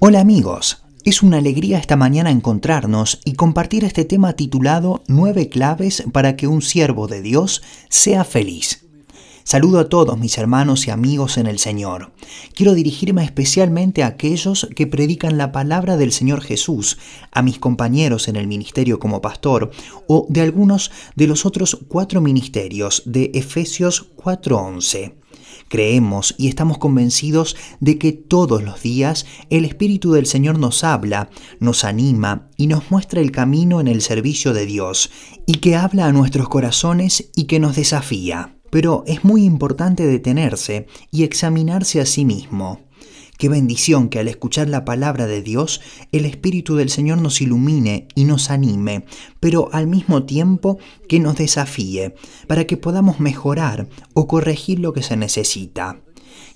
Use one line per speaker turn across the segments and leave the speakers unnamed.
Hola amigos, es una alegría esta mañana encontrarnos y compartir este tema titulado Nueve claves para que un siervo de Dios sea feliz. Saludo a todos mis hermanos y amigos en el Señor. Quiero dirigirme especialmente a aquellos que predican la palabra del Señor Jesús, a mis compañeros en el ministerio como pastor o de algunos de los otros cuatro ministerios de Efesios 4.11. Creemos y estamos convencidos de que todos los días el Espíritu del Señor nos habla, nos anima y nos muestra el camino en el servicio de Dios, y que habla a nuestros corazones y que nos desafía. Pero es muy importante detenerse y examinarse a sí mismo. Qué bendición que al escuchar la palabra de Dios, el Espíritu del Señor nos ilumine y nos anime, pero al mismo tiempo que nos desafíe, para que podamos mejorar o corregir lo que se necesita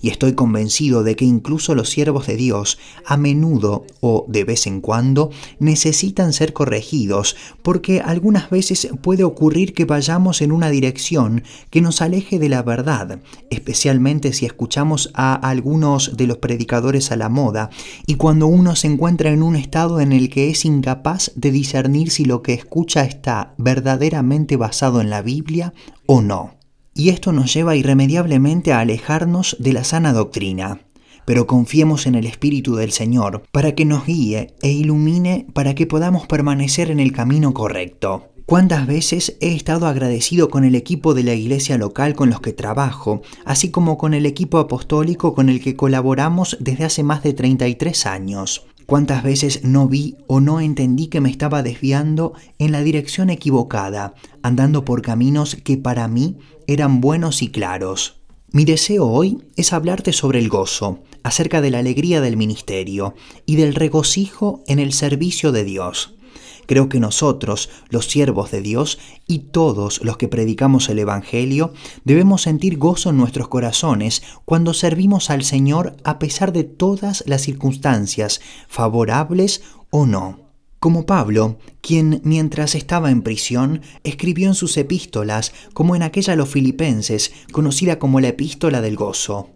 y estoy convencido de que incluso los siervos de Dios a menudo o de vez en cuando necesitan ser corregidos porque algunas veces puede ocurrir que vayamos en una dirección que nos aleje de la verdad, especialmente si escuchamos a algunos de los predicadores a la moda y cuando uno se encuentra en un estado en el que es incapaz de discernir si lo que escucha está verdaderamente basado en la Biblia o no y esto nos lleva irremediablemente a alejarnos de la sana doctrina. Pero confiemos en el Espíritu del Señor para que nos guíe e ilumine para que podamos permanecer en el camino correcto. Cuántas veces he estado agradecido con el equipo de la iglesia local con los que trabajo, así como con el equipo apostólico con el que colaboramos desde hace más de 33 años cuántas veces no vi o no entendí que me estaba desviando en la dirección equivocada, andando por caminos que para mí eran buenos y claros. Mi deseo hoy es hablarte sobre el gozo, acerca de la alegría del ministerio y del regocijo en el servicio de Dios. Creo que nosotros, los siervos de Dios, y todos los que predicamos el Evangelio, debemos sentir gozo en nuestros corazones cuando servimos al Señor a pesar de todas las circunstancias, favorables o no como Pablo, quien mientras estaba en prisión escribió en sus epístolas, como en aquella a los filipenses, conocida como la epístola del gozo.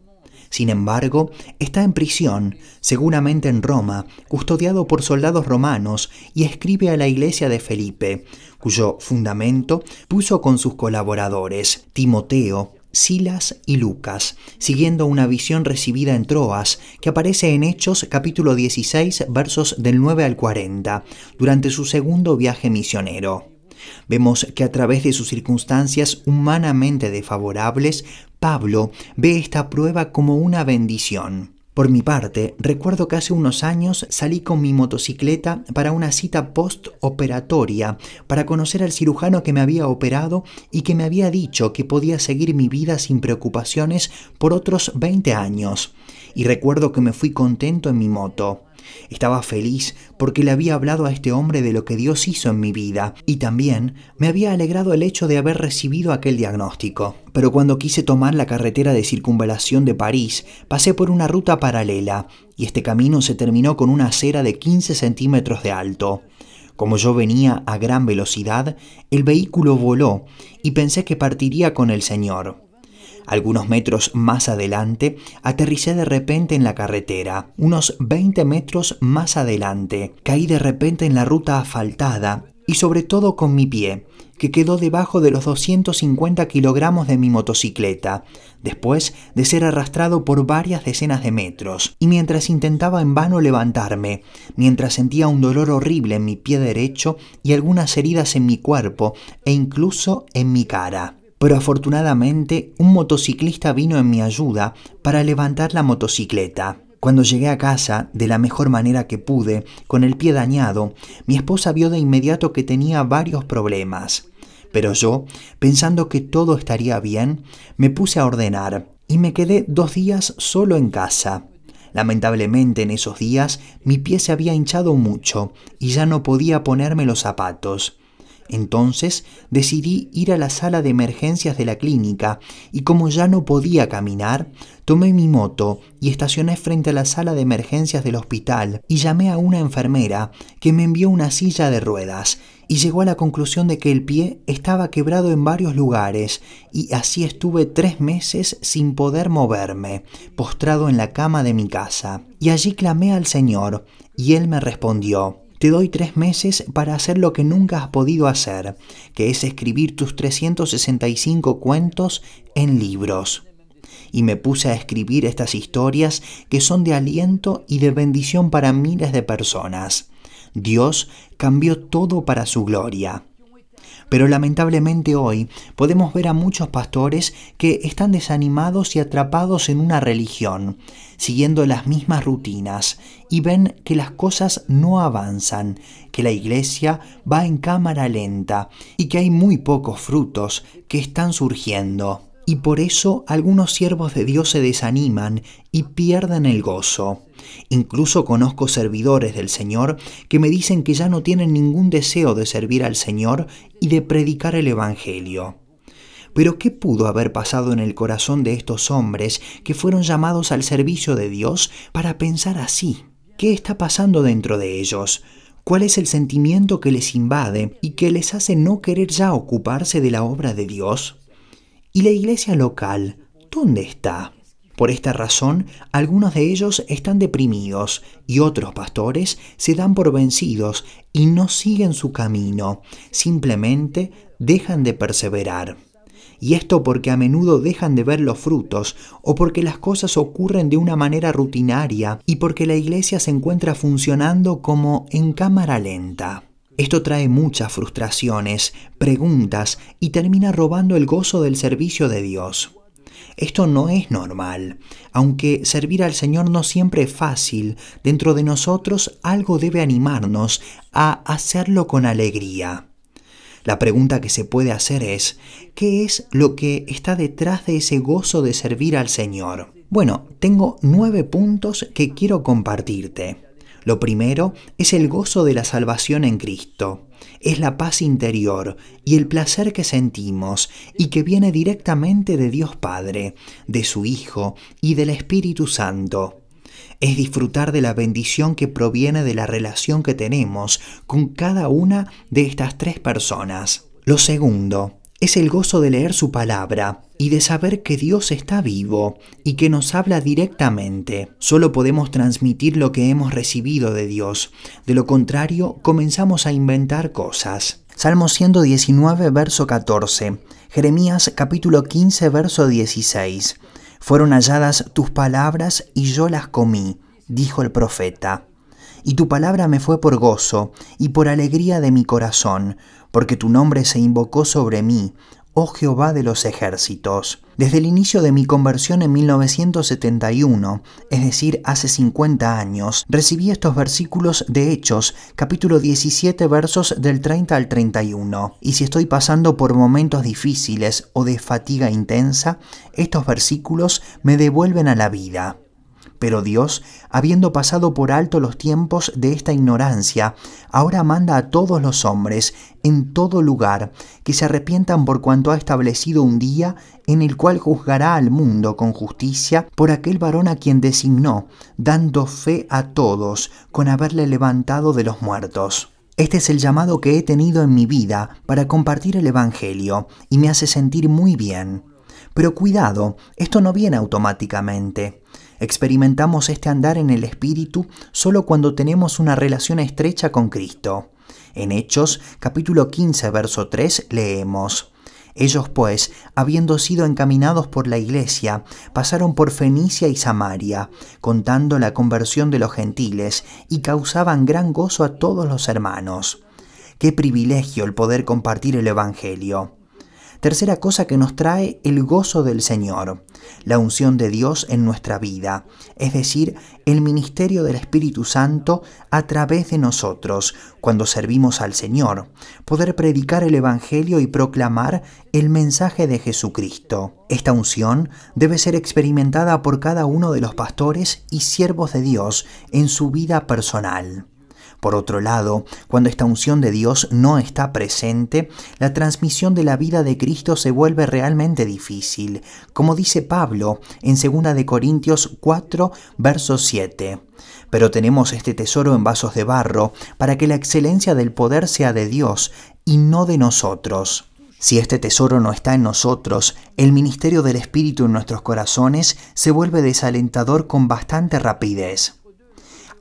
Sin embargo, está en prisión, seguramente en Roma, custodiado por soldados romanos, y escribe a la iglesia de Felipe, cuyo fundamento puso con sus colaboradores, Timoteo, Silas y Lucas, siguiendo una visión recibida en Troas que aparece en Hechos capítulo 16 versos del 9 al 40, durante su segundo viaje misionero. Vemos que a través de sus circunstancias humanamente desfavorables Pablo ve esta prueba como una bendición. Por mi parte, recuerdo que hace unos años salí con mi motocicleta para una cita postoperatoria para conocer al cirujano que me había operado y que me había dicho que podía seguir mi vida sin preocupaciones por otros 20 años. Y recuerdo que me fui contento en mi moto. Estaba feliz porque le había hablado a este hombre de lo que Dios hizo en mi vida y también me había alegrado el hecho de haber recibido aquel diagnóstico. Pero cuando quise tomar la carretera de circunvalación de París, pasé por una ruta paralela y este camino se terminó con una acera de 15 centímetros de alto. Como yo venía a gran velocidad, el vehículo voló y pensé que partiría con el señor. Algunos metros más adelante, aterricé de repente en la carretera. Unos 20 metros más adelante, caí de repente en la ruta asfaltada y sobre todo con mi pie, que quedó debajo de los 250 kilogramos de mi motocicleta, después de ser arrastrado por varias decenas de metros, y mientras intentaba en vano levantarme, mientras sentía un dolor horrible en mi pie derecho y algunas heridas en mi cuerpo e incluso en mi cara pero afortunadamente un motociclista vino en mi ayuda para levantar la motocicleta. Cuando llegué a casa, de la mejor manera que pude, con el pie dañado, mi esposa vio de inmediato que tenía varios problemas. Pero yo, pensando que todo estaría bien, me puse a ordenar y me quedé dos días solo en casa. Lamentablemente en esos días mi pie se había hinchado mucho y ya no podía ponerme los zapatos. Entonces decidí ir a la sala de emergencias de la clínica y como ya no podía caminar, tomé mi moto y estacioné frente a la sala de emergencias del hospital y llamé a una enfermera que me envió una silla de ruedas y llegó a la conclusión de que el pie estaba quebrado en varios lugares y así estuve tres meses sin poder moverme, postrado en la cama de mi casa. Y allí clamé al Señor y Él me respondió. Te doy tres meses para hacer lo que nunca has podido hacer, que es escribir tus 365 cuentos en libros. Y me puse a escribir estas historias que son de aliento y de bendición para miles de personas. Dios cambió todo para su gloria. Pero lamentablemente hoy podemos ver a muchos pastores que están desanimados y atrapados en una religión, siguiendo las mismas rutinas y ven que las cosas no avanzan, que la iglesia va en cámara lenta y que hay muy pocos frutos que están surgiendo. Y por eso algunos siervos de Dios se desaniman y pierden el gozo. Incluso conozco servidores del Señor que me dicen que ya no tienen ningún deseo de servir al Señor y de predicar el Evangelio. Pero ¿qué pudo haber pasado en el corazón de estos hombres que fueron llamados al servicio de Dios para pensar así? ¿Qué está pasando dentro de ellos? ¿Cuál es el sentimiento que les invade y que les hace no querer ya ocuparse de la obra de Dios? ¿Y la iglesia local? ¿Dónde está? Por esta razón, algunos de ellos están deprimidos y otros pastores se dan por vencidos y no siguen su camino, simplemente dejan de perseverar y esto porque a menudo dejan de ver los frutos, o porque las cosas ocurren de una manera rutinaria, y porque la iglesia se encuentra funcionando como en cámara lenta. Esto trae muchas frustraciones, preguntas y termina robando el gozo del servicio de Dios. Esto no es normal. Aunque servir al Señor no siempre es fácil, dentro de nosotros algo debe animarnos a hacerlo con alegría. La pregunta que se puede hacer es, ¿qué es lo que está detrás de ese gozo de servir al Señor? Bueno, tengo nueve puntos que quiero compartirte. Lo primero es el gozo de la salvación en Cristo. Es la paz interior y el placer que sentimos y que viene directamente de Dios Padre, de su Hijo y del Espíritu Santo es disfrutar de la bendición que proviene de la relación que tenemos con cada una de estas tres personas. Lo segundo es el gozo de leer su palabra y de saber que Dios está vivo y que nos habla directamente. Solo podemos transmitir lo que hemos recibido de Dios, de lo contrario comenzamos a inventar cosas. Salmo 119, verso 14, Jeremías capítulo 15, verso 16, fueron halladas tus palabras y yo las comí, dijo el profeta. Y tu palabra me fue por gozo y por alegría de mi corazón, porque tu nombre se invocó sobre mí, Oh Jehová de los ejércitos, desde el inicio de mi conversión en 1971, es decir, hace 50 años, recibí estos versículos de Hechos, capítulo 17, versos del 30 al 31. Y si estoy pasando por momentos difíciles o de fatiga intensa, estos versículos me devuelven a la vida. Pero Dios, habiendo pasado por alto los tiempos de esta ignorancia, ahora manda a todos los hombres, en todo lugar, que se arrepientan por cuanto ha establecido un día en el cual juzgará al mundo con justicia por aquel varón a quien designó, dando fe a todos con haberle levantado de los muertos. Este es el llamado que he tenido en mi vida para compartir el Evangelio y me hace sentir muy bien. Pero cuidado, esto no viene automáticamente. Experimentamos este andar en el Espíritu solo cuando tenemos una relación estrecha con Cristo. En Hechos capítulo 15 verso 3 leemos, Ellos pues, habiendo sido encaminados por la iglesia, pasaron por Fenicia y Samaria, contando la conversión de los gentiles, y causaban gran gozo a todos los hermanos. Qué privilegio el poder compartir el Evangelio. Tercera cosa que nos trae el gozo del Señor, la unción de Dios en nuestra vida, es decir, el ministerio del Espíritu Santo a través de nosotros cuando servimos al Señor, poder predicar el Evangelio y proclamar el mensaje de Jesucristo. Esta unción debe ser experimentada por cada uno de los pastores y siervos de Dios en su vida personal. Por otro lado, cuando esta unción de Dios no está presente, la transmisión de la vida de Cristo se vuelve realmente difícil, como dice Pablo en 2 de Corintios 4, verso 7. Pero tenemos este tesoro en vasos de barro para que la excelencia del poder sea de Dios y no de nosotros. Si este tesoro no está en nosotros, el ministerio del Espíritu en nuestros corazones se vuelve desalentador con bastante rapidez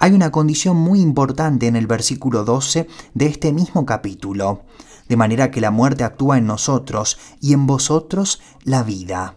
hay una condición muy importante en el versículo 12 de este mismo capítulo, de manera que la muerte actúa en nosotros y en vosotros la vida.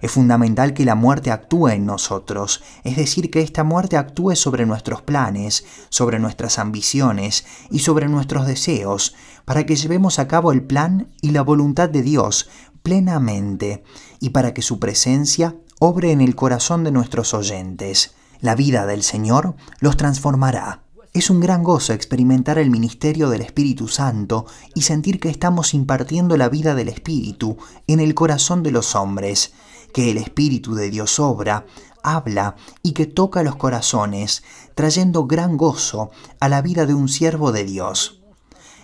Es fundamental que la muerte actúe en nosotros, es decir, que esta muerte actúe sobre nuestros planes, sobre nuestras ambiciones y sobre nuestros deseos, para que llevemos a cabo el plan y la voluntad de Dios plenamente, y para que su presencia obre en el corazón de nuestros oyentes. La vida del Señor los transformará. Es un gran gozo experimentar el ministerio del Espíritu Santo y sentir que estamos impartiendo la vida del Espíritu en el corazón de los hombres, que el Espíritu de Dios obra, habla y que toca los corazones, trayendo gran gozo a la vida de un siervo de Dios.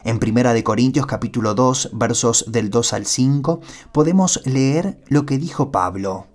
En 1 Corintios capítulo 2 versos del 2 al 5 podemos leer lo que dijo Pablo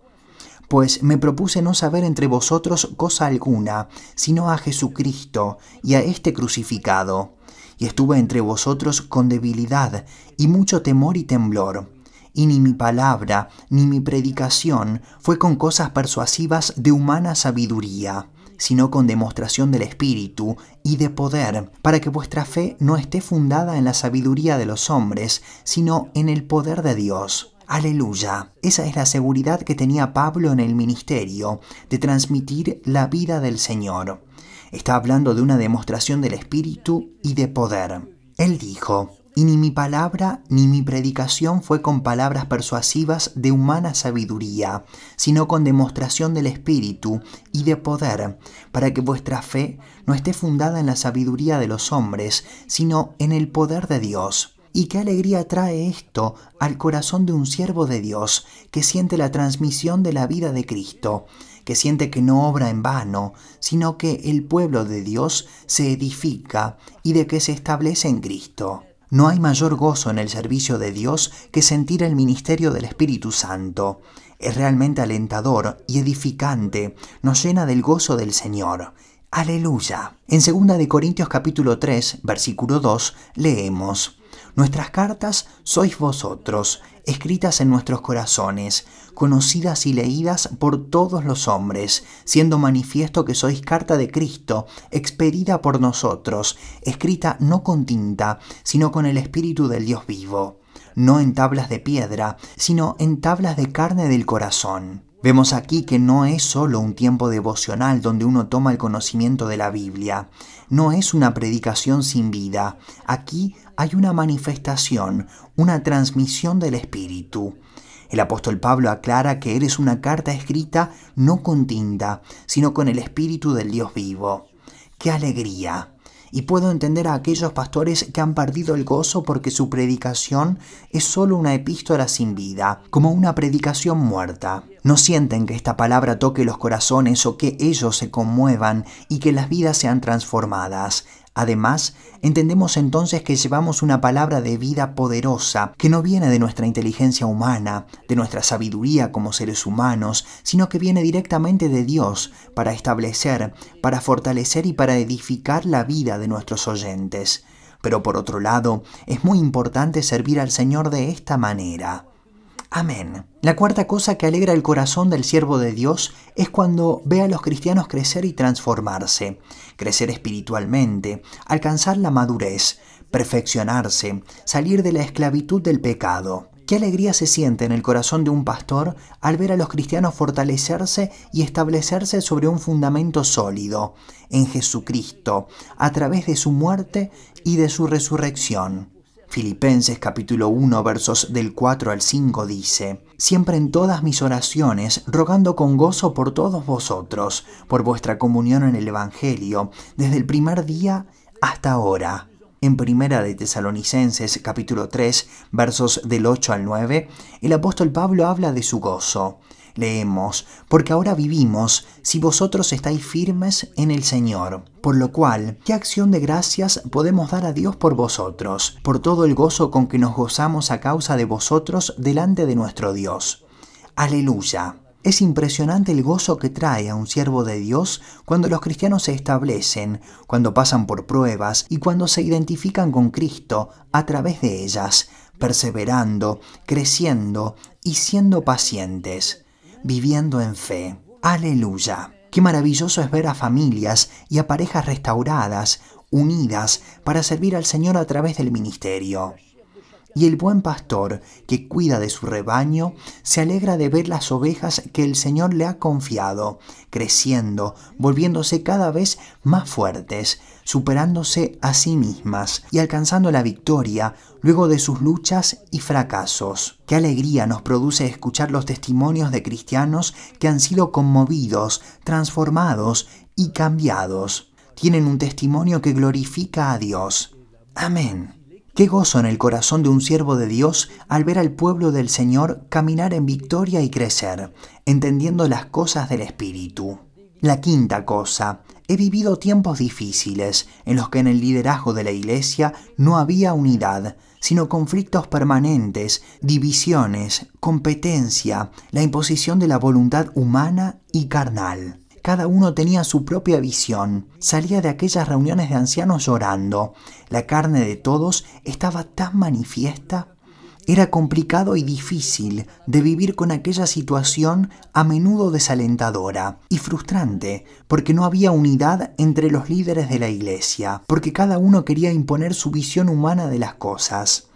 pues me propuse no saber entre vosotros cosa alguna, sino a Jesucristo y a este crucificado. Y estuve entre vosotros con debilidad y mucho temor y temblor. Y ni mi palabra ni mi predicación fue con cosas persuasivas de humana sabiduría, sino con demostración del Espíritu y de poder, para que vuestra fe no esté fundada en la sabiduría de los hombres, sino en el poder de Dios Aleluya. Esa es la seguridad que tenía Pablo en el ministerio, de transmitir la vida del Señor. Está hablando de una demostración del Espíritu y de poder. Él dijo, y ni mi palabra ni mi predicación fue con palabras persuasivas de humana sabiduría, sino con demostración del Espíritu y de poder, para que vuestra fe no esté fundada en la sabiduría de los hombres, sino en el poder de Dios. Y qué alegría trae esto al corazón de un siervo de Dios que siente la transmisión de la vida de Cristo, que siente que no obra en vano, sino que el pueblo de Dios se edifica y de que se establece en Cristo. No hay mayor gozo en el servicio de Dios que sentir el ministerio del Espíritu Santo. Es realmente alentador y edificante, nos llena del gozo del Señor. Aleluya. En 2 de Corintios capítulo 3, versículo 2, leemos: Nuestras cartas sois vosotros, escritas en nuestros corazones, conocidas y leídas por todos los hombres, siendo manifiesto que sois carta de Cristo, expedida por nosotros, escrita no con tinta, sino con el Espíritu del Dios vivo, no en tablas de piedra, sino en tablas de carne del corazón Vemos aquí que no es solo un tiempo devocional donde uno toma el conocimiento de la Biblia, no es una predicación sin vida, aquí hay una manifestación, una transmisión del Espíritu. El apóstol Pablo aclara que eres una carta escrita no con tinta, sino con el Espíritu del Dios vivo. ¡Qué alegría! y puedo entender a aquellos pastores que han perdido el gozo porque su predicación es solo una epístola sin vida, como una predicación muerta. No sienten que esta palabra toque los corazones o que ellos se conmuevan y que las vidas sean transformadas. Además, entendemos entonces que llevamos una palabra de vida poderosa, que no viene de nuestra inteligencia humana, de nuestra sabiduría como seres humanos, sino que viene directamente de Dios para establecer, para fortalecer y para edificar la vida de nuestros oyentes. Pero por otro lado, es muy importante servir al Señor de esta manera. Amén. La cuarta cosa que alegra el corazón del siervo de Dios es cuando ve a los cristianos crecer y transformarse, crecer espiritualmente, alcanzar la madurez, perfeccionarse, salir de la esclavitud del pecado. Qué alegría se siente en el corazón de un pastor al ver a los cristianos fortalecerse y establecerse sobre un fundamento sólido, en Jesucristo, a través de su muerte y de su resurrección. Filipenses capítulo 1 versos del 4 al 5 dice, Siempre en todas mis oraciones, rogando con gozo por todos vosotros, por vuestra comunión en el Evangelio, desde el primer día hasta ahora. En Primera de Tesalonicenses capítulo 3 versos del 8 al 9, el apóstol Pablo habla de su gozo. Leemos, porque ahora vivimos si vosotros estáis firmes en el Señor. Por lo cual, ¿qué acción de gracias podemos dar a Dios por vosotros, por todo el gozo con que nos gozamos a causa de vosotros delante de nuestro Dios? Aleluya. Es impresionante el gozo que trae a un siervo de Dios cuando los cristianos se establecen, cuando pasan por pruebas y cuando se identifican con Cristo a través de ellas, perseverando, creciendo y siendo pacientes viviendo en fe. Aleluya. Qué maravilloso es ver a familias y a parejas restauradas, unidas, para servir al Señor a través del ministerio y el buen pastor que cuida de su rebaño se alegra de ver las ovejas que el Señor le ha confiado, creciendo, volviéndose cada vez más fuertes, superándose a sí mismas y alcanzando la victoria luego de sus luchas y fracasos. Qué alegría nos produce escuchar los testimonios de cristianos que han sido conmovidos, transformados y cambiados. Tienen un testimonio que glorifica a Dios. Amén. Qué gozo en el corazón de un siervo de Dios al ver al pueblo del Señor caminar en victoria y crecer, entendiendo las cosas del Espíritu. La quinta cosa, he vivido tiempos difíciles en los que en el liderazgo de la Iglesia no había unidad, sino conflictos permanentes, divisiones, competencia, la imposición de la voluntad humana y carnal. Cada uno tenía su propia visión. Salía de aquellas reuniones de ancianos llorando. La carne de todos estaba tan manifiesta. Era complicado y difícil de vivir con aquella situación a menudo desalentadora y frustrante, porque no había unidad entre los líderes de la Iglesia, porque cada uno quería imponer su visión humana de las cosas.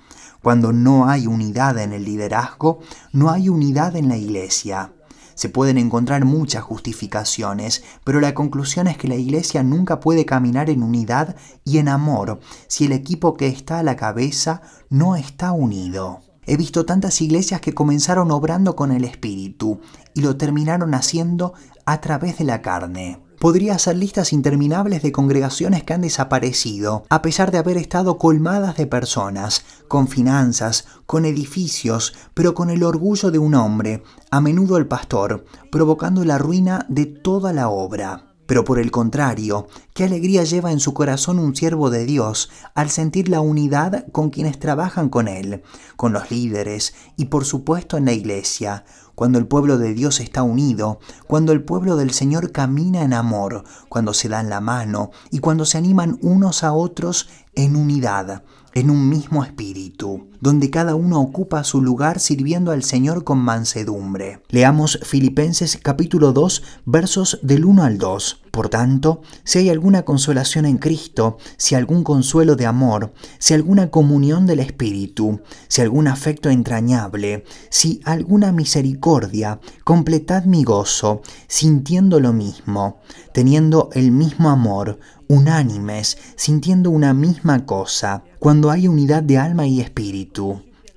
Cuando no hay unidad en el liderazgo, no hay unidad en la Iglesia. Se pueden encontrar muchas justificaciones, pero la conclusión es que la iglesia nunca puede caminar en unidad y en amor si el equipo que está a la cabeza no está unido. He visto tantas iglesias que comenzaron obrando con el Espíritu y lo terminaron haciendo a través de la carne podría hacer listas interminables de congregaciones que han desaparecido, a pesar de haber estado colmadas de personas, con finanzas, con edificios, pero con el orgullo de un hombre, a menudo el pastor, provocando la ruina de toda la obra pero por el contrario, qué alegría lleva en su corazón un siervo de Dios al sentir la unidad con quienes trabajan con Él, con los líderes y por supuesto en la iglesia, cuando el pueblo de Dios está unido, cuando el pueblo del Señor camina en amor, cuando se dan la mano y cuando se animan unos a otros en unidad, en un mismo espíritu donde cada uno ocupa su lugar sirviendo al Señor con mansedumbre. Leamos Filipenses capítulo 2 versos del 1 al 2. Por tanto, si hay alguna consolación en Cristo, si algún consuelo de amor, si alguna comunión del Espíritu, si algún afecto entrañable, si alguna misericordia, completad mi gozo, sintiendo lo mismo, teniendo el mismo amor, unánimes, sintiendo una misma cosa, cuando hay unidad de alma y espíritu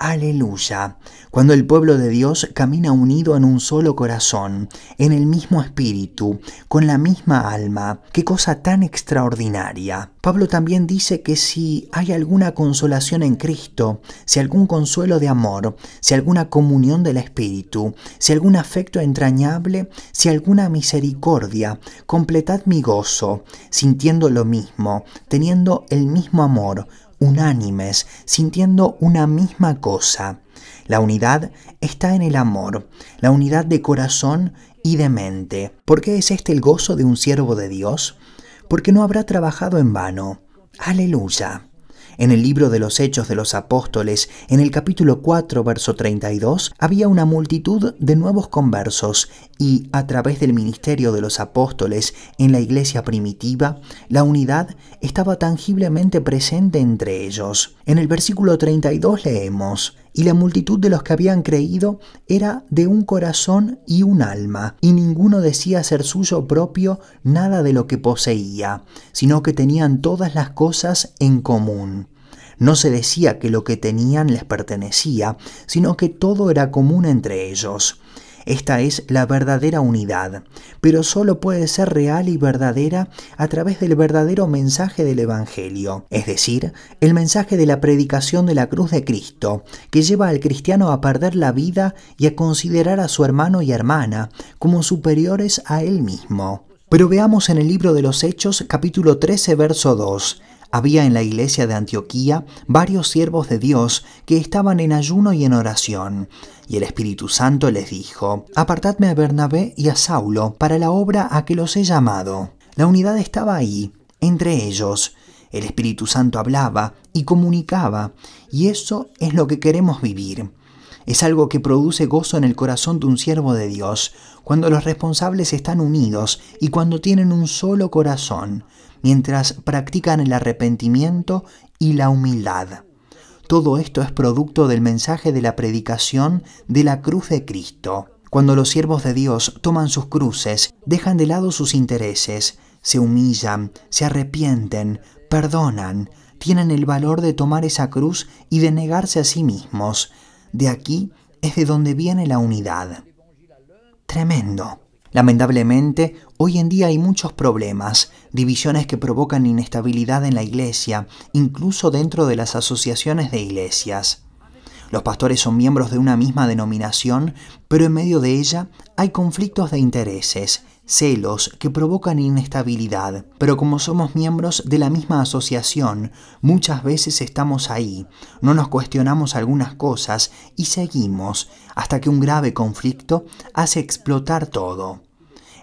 Aleluya. Cuando el pueblo de Dios camina unido en un solo corazón, en el mismo espíritu, con la misma alma, qué cosa tan extraordinaria. Pablo también dice que si hay alguna consolación en Cristo, si algún consuelo de amor, si alguna comunión del Espíritu, si algún afecto entrañable, si alguna misericordia, completad mi gozo, sintiendo lo mismo, teniendo el mismo amor unánimes, sintiendo una misma cosa. La unidad está en el amor, la unidad de corazón y de mente. ¿Por qué es este el gozo de un siervo de Dios? Porque no habrá trabajado en vano. Aleluya. En el libro de los Hechos de los Apóstoles, en el capítulo 4, verso 32, había una multitud de nuevos conversos y, a través del ministerio de los apóstoles en la iglesia primitiva, la unidad estaba tangiblemente presente entre ellos. En el versículo 32 leemos, y la multitud de los que habían creído era de un corazón y un alma, y ninguno decía ser suyo propio nada de lo que poseía, sino que tenían todas las cosas en común. No se decía que lo que tenían les pertenecía, sino que todo era común entre ellos. Esta es la verdadera unidad, pero solo puede ser real y verdadera a través del verdadero mensaje del Evangelio, es decir, el mensaje de la predicación de la cruz de Cristo, que lleva al cristiano a perder la vida y a considerar a su hermano y hermana como superiores a él mismo. Pero veamos en el libro de los Hechos capítulo 13 verso 2. Había en la iglesia de Antioquía varios siervos de Dios que estaban en ayuno y en oración, y el Espíritu Santo les dijo, Apartadme a Bernabé y a Saulo para la obra a que los he llamado. La unidad estaba ahí, entre ellos. El Espíritu Santo hablaba y comunicaba, y eso es lo que queremos vivir. Es algo que produce gozo en el corazón de un siervo de Dios, cuando los responsables están unidos y cuando tienen un solo corazón mientras practican el arrepentimiento y la humildad. Todo esto es producto del mensaje de la predicación de la cruz de Cristo. Cuando los siervos de Dios toman sus cruces, dejan de lado sus intereses, se humillan, se arrepienten, perdonan, tienen el valor de tomar esa cruz y de negarse a sí mismos. De aquí es de donde viene la unidad. Tremendo. Lamentablemente, hoy en día hay muchos problemas, divisiones que provocan inestabilidad en la iglesia, incluso dentro de las asociaciones de iglesias. Los pastores son miembros de una misma denominación, pero en medio de ella hay conflictos de intereses, celos que provocan inestabilidad. Pero como somos miembros de la misma asociación, muchas veces estamos ahí, no nos cuestionamos algunas cosas y seguimos hasta que un grave conflicto hace explotar todo.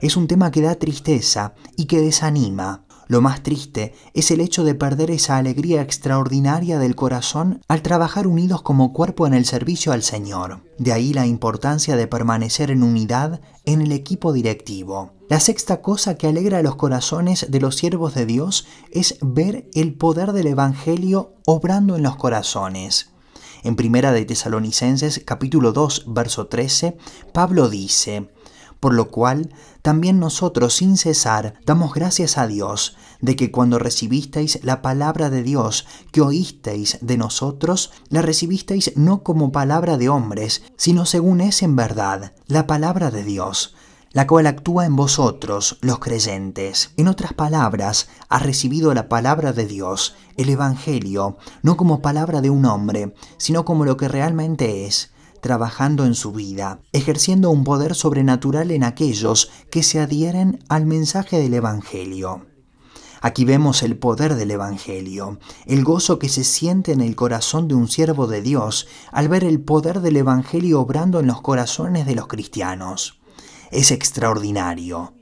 Es un tema que da tristeza y que desanima. Lo más triste es el hecho de perder esa alegría extraordinaria del corazón al trabajar unidos como cuerpo en el servicio al Señor. De ahí la importancia de permanecer en unidad en el equipo directivo. La sexta cosa que alegra los corazones de los siervos de Dios es ver el poder del Evangelio obrando en los corazones. En Primera de Tesalonicenses capítulo 2, verso 13, Pablo dice, por lo cual, también nosotros sin cesar damos gracias a Dios de que cuando recibisteis la palabra de Dios que oísteis de nosotros, la recibisteis no como palabra de hombres, sino según es en verdad, la palabra de Dios la cual actúa en vosotros, los creyentes. En otras palabras, has recibido la palabra de Dios, el Evangelio, no como palabra de un hombre, sino como lo que realmente es, trabajando en su vida, ejerciendo un poder sobrenatural en aquellos que se adhieren al mensaje del Evangelio. Aquí vemos el poder del Evangelio, el gozo que se siente en el corazón de un siervo de Dios al ver el poder del Evangelio obrando en los corazones de los cristianos. Es extraordinario.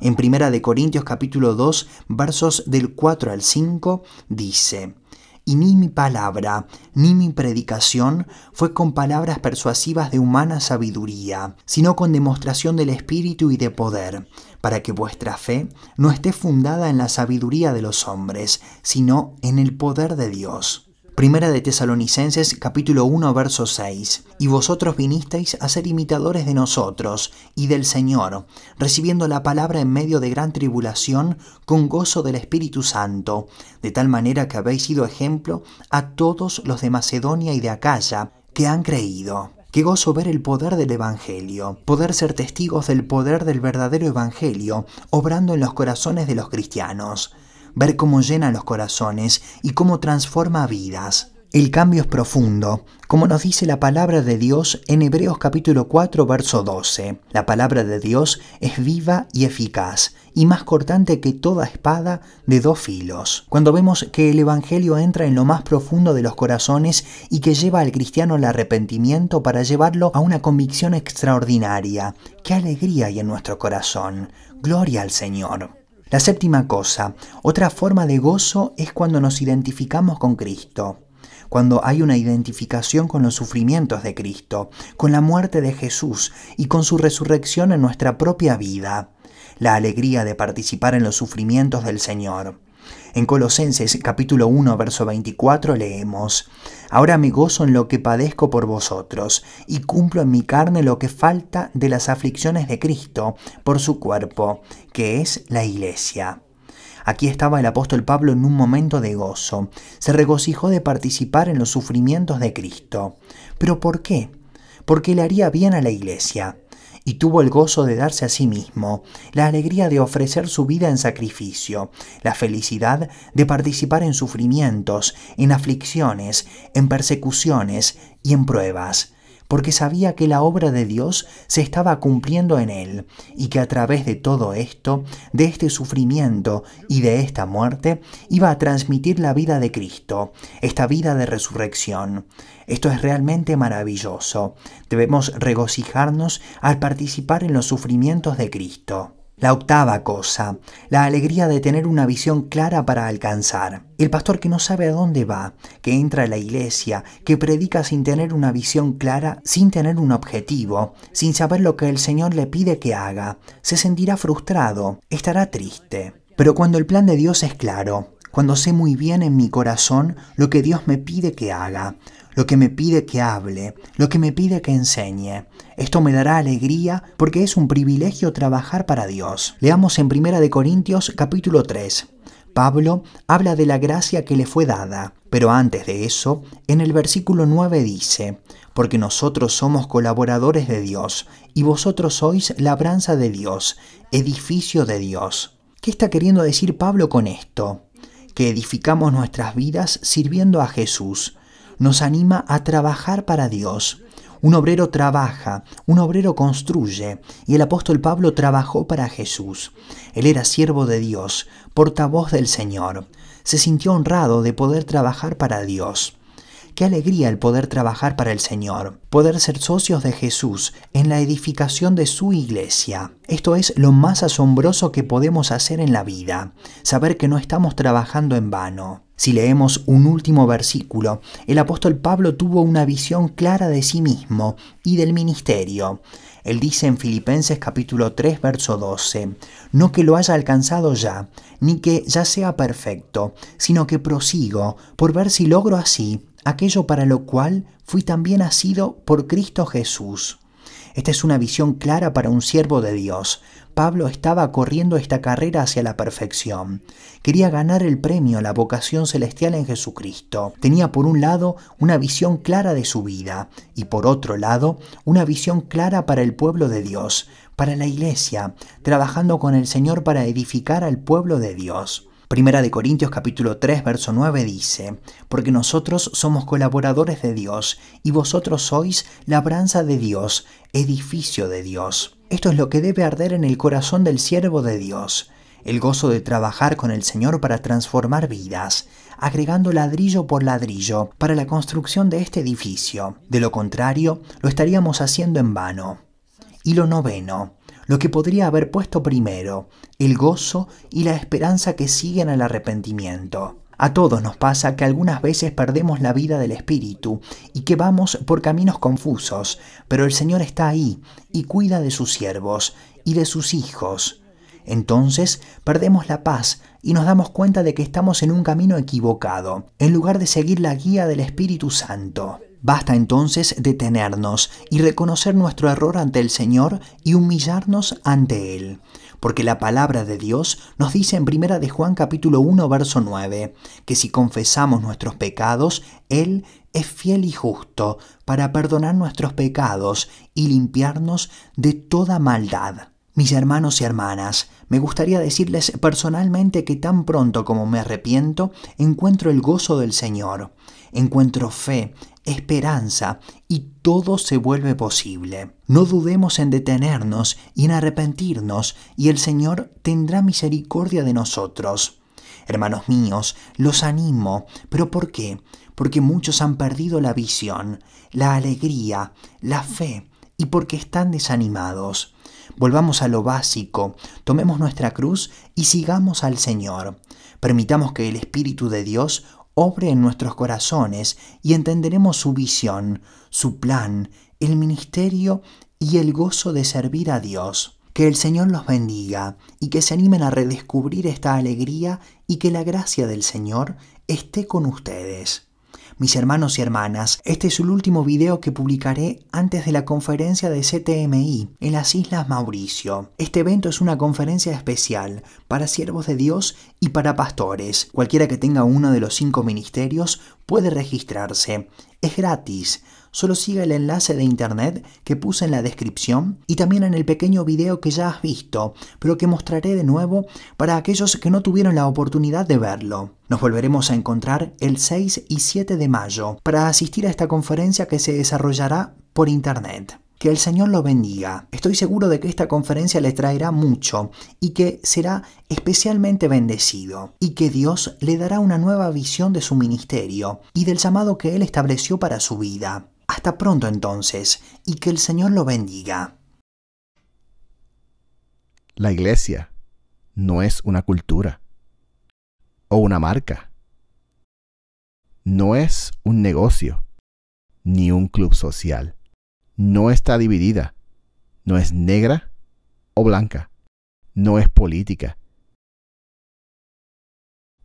En 1 Corintios capítulo 2, versos del 4 al 5, dice, y ni mi palabra, ni mi predicación fue con palabras persuasivas de humana sabiduría, sino con demostración del Espíritu y de poder, para que vuestra fe no esté fundada en la sabiduría de los hombres, sino en el poder de Dios. Primera de Tesalonicenses capítulo 1 verso 6. Y vosotros vinisteis a ser imitadores de nosotros y del Señor, recibiendo la palabra en medio de gran tribulación con gozo del Espíritu Santo, de tal manera que habéis sido ejemplo a todos los de Macedonia y de Acaya que han creído. Qué gozo ver el poder del Evangelio, poder ser testigos del poder del verdadero Evangelio, obrando en los corazones de los cristianos ver cómo llena los corazones y cómo transforma vidas. El cambio es profundo, como nos dice la palabra de Dios en Hebreos capítulo 4, verso 12. La palabra de Dios es viva y eficaz, y más cortante que toda espada de dos filos. Cuando vemos que el Evangelio entra en lo más profundo de los corazones y que lleva al cristiano al arrepentimiento para llevarlo a una convicción extraordinaria, qué alegría hay en nuestro corazón. Gloria al Señor. La séptima cosa, otra forma de gozo es cuando nos identificamos con Cristo, cuando hay una identificación con los sufrimientos de Cristo, con la muerte de Jesús y con su resurrección en nuestra propia vida, la alegría de participar en los sufrimientos del Señor. En Colosenses capítulo 1 verso 24 leemos, Ahora me gozo en lo que padezco por vosotros, y cumplo en mi carne lo que falta de las aflicciones de Cristo por su cuerpo, que es la iglesia. Aquí estaba el apóstol Pablo en un momento de gozo. Se regocijó de participar en los sufrimientos de Cristo. ¿Pero por qué? Porque le haría bien a la iglesia y tuvo el gozo de darse a sí mismo, la alegría de ofrecer su vida en sacrificio, la felicidad de participar en sufrimientos, en aflicciones, en persecuciones y en pruebas porque sabía que la obra de Dios se estaba cumpliendo en él y que a través de todo esto, de este sufrimiento y de esta muerte, iba a transmitir la vida de Cristo, esta vida de resurrección. Esto es realmente maravilloso. Debemos regocijarnos al participar en los sufrimientos de Cristo. La octava cosa, la alegría de tener una visión clara para alcanzar. El pastor que no sabe a dónde va, que entra a la iglesia, que predica sin tener una visión clara, sin tener un objetivo, sin saber lo que el Señor le pide que haga, se sentirá frustrado, estará triste. Pero cuando el plan de Dios es claro, cuando sé muy bien en mi corazón lo que Dios me pide que haga, lo que me pide que hable, lo que me pide que enseñe. Esto me dará alegría porque es un privilegio trabajar para Dios. Leamos en 1 Corintios capítulo 3. Pablo habla de la gracia que le fue dada, pero antes de eso, en el versículo 9 dice, porque nosotros somos colaboradores de Dios, y vosotros sois labranza de Dios, edificio de Dios. ¿Qué está queriendo decir Pablo con esto? Que edificamos nuestras vidas sirviendo a Jesús, nos anima a trabajar para Dios. Un obrero trabaja, un obrero construye, y el apóstol Pablo trabajó para Jesús. Él era siervo de Dios, portavoz del Señor. Se sintió honrado de poder trabajar para Dios. Qué alegría el poder trabajar para el Señor, poder ser socios de Jesús en la edificación de su iglesia. Esto es lo más asombroso que podemos hacer en la vida, saber que no estamos trabajando en vano. Si leemos un último versículo, el apóstol Pablo tuvo una visión clara de sí mismo y del ministerio. Él dice en Filipenses capítulo 3 verso 12, no que lo haya alcanzado ya, ni que ya sea perfecto, sino que prosigo por ver si logro así aquello para lo cual fui también asido por Cristo Jesús. Esta es una visión clara para un siervo de Dios. Pablo estaba corriendo esta carrera hacia la perfección. Quería ganar el premio, la vocación celestial en Jesucristo. Tenía por un lado una visión clara de su vida y por otro lado una visión clara para el pueblo de Dios, para la iglesia, trabajando con el Señor para edificar al pueblo de Dios. Primera de Corintios capítulo 3 verso 9 dice, Porque nosotros somos colaboradores de Dios, y vosotros sois labranza de Dios, edificio de Dios. Esto es lo que debe arder en el corazón del siervo de Dios, el gozo de trabajar con el Señor para transformar vidas, agregando ladrillo por ladrillo para la construcción de este edificio. De lo contrario, lo estaríamos haciendo en vano. Y lo noveno, lo que podría haber puesto primero, el gozo y la esperanza que siguen al arrepentimiento. A todos nos pasa que algunas veces perdemos la vida del Espíritu y que vamos por caminos confusos, pero el Señor está ahí y cuida de sus siervos y de sus hijos. Entonces perdemos la paz y nos damos cuenta de que estamos en un camino equivocado, en lugar de seguir la guía del Espíritu Santo. Basta entonces detenernos y reconocer nuestro error ante el Señor y humillarnos ante Él, porque la palabra de Dios nos dice en primera de Juan capítulo 1 verso 9 que si confesamos nuestros pecados, él es fiel y justo para perdonar nuestros pecados y limpiarnos de toda maldad. Mis hermanos y hermanas, me gustaría decirles personalmente que tan pronto como me arrepiento, encuentro el gozo del Señor encuentro fe, esperanza y todo se vuelve posible. No dudemos en detenernos y en arrepentirnos y el Señor tendrá misericordia de nosotros. Hermanos míos, los animo, pero ¿por qué? Porque muchos han perdido la visión, la alegría, la fe y porque están desanimados. Volvamos a lo básico, tomemos nuestra cruz y sigamos al Señor. Permitamos que el Espíritu de Dios obre en nuestros corazones y entenderemos su visión, su plan, el ministerio y el gozo de servir a Dios. Que el Señor los bendiga y que se animen a redescubrir esta alegría y que la gracia del Señor esté con ustedes. Mis hermanos y hermanas, este es el último video que publicaré antes de la conferencia de CTMI en las Islas Mauricio. Este evento es una conferencia especial para siervos de Dios y para pastores. Cualquiera que tenga uno de los cinco ministerios puede registrarse. Es gratis. Solo siga el enlace de internet que puse en la descripción y también en el pequeño video que ya has visto, pero que mostraré de nuevo para aquellos que no tuvieron la oportunidad de verlo. Nos volveremos a encontrar el 6 y 7 de mayo para asistir a esta conferencia que se desarrollará por internet. Que el Señor lo bendiga. Estoy seguro de que esta conferencia le traerá mucho y que será especialmente bendecido y que Dios le dará una nueva visión de su ministerio y del llamado que Él estableció para su vida. Hasta pronto entonces y que el Señor lo bendiga.
La iglesia no es una cultura o una marca. No es un negocio ni un club social no está dividida, no es negra o blanca, no es política,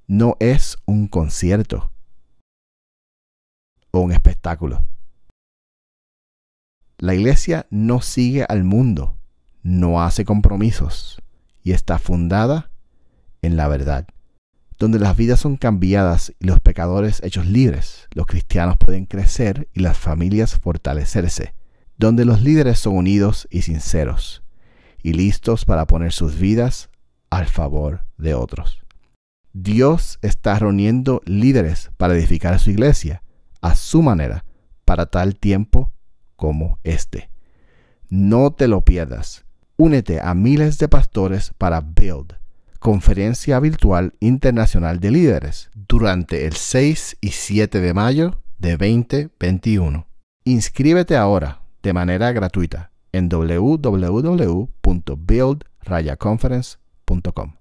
no es un concierto o un espectáculo. La iglesia no sigue al mundo, no hace compromisos y está fundada en la verdad, donde las vidas son cambiadas y los pecadores hechos libres, los cristianos pueden crecer y las familias fortalecerse donde los líderes son unidos y sinceros, y listos para poner sus vidas al favor de otros. Dios está reuniendo líderes para edificar su iglesia a su manera, para tal tiempo como este. No te lo pierdas. Únete a miles de pastores para Build, conferencia virtual internacional de líderes, durante el 6 y 7 de mayo de 2021. Inscríbete ahora de manera gratuita en www.build-conference.com.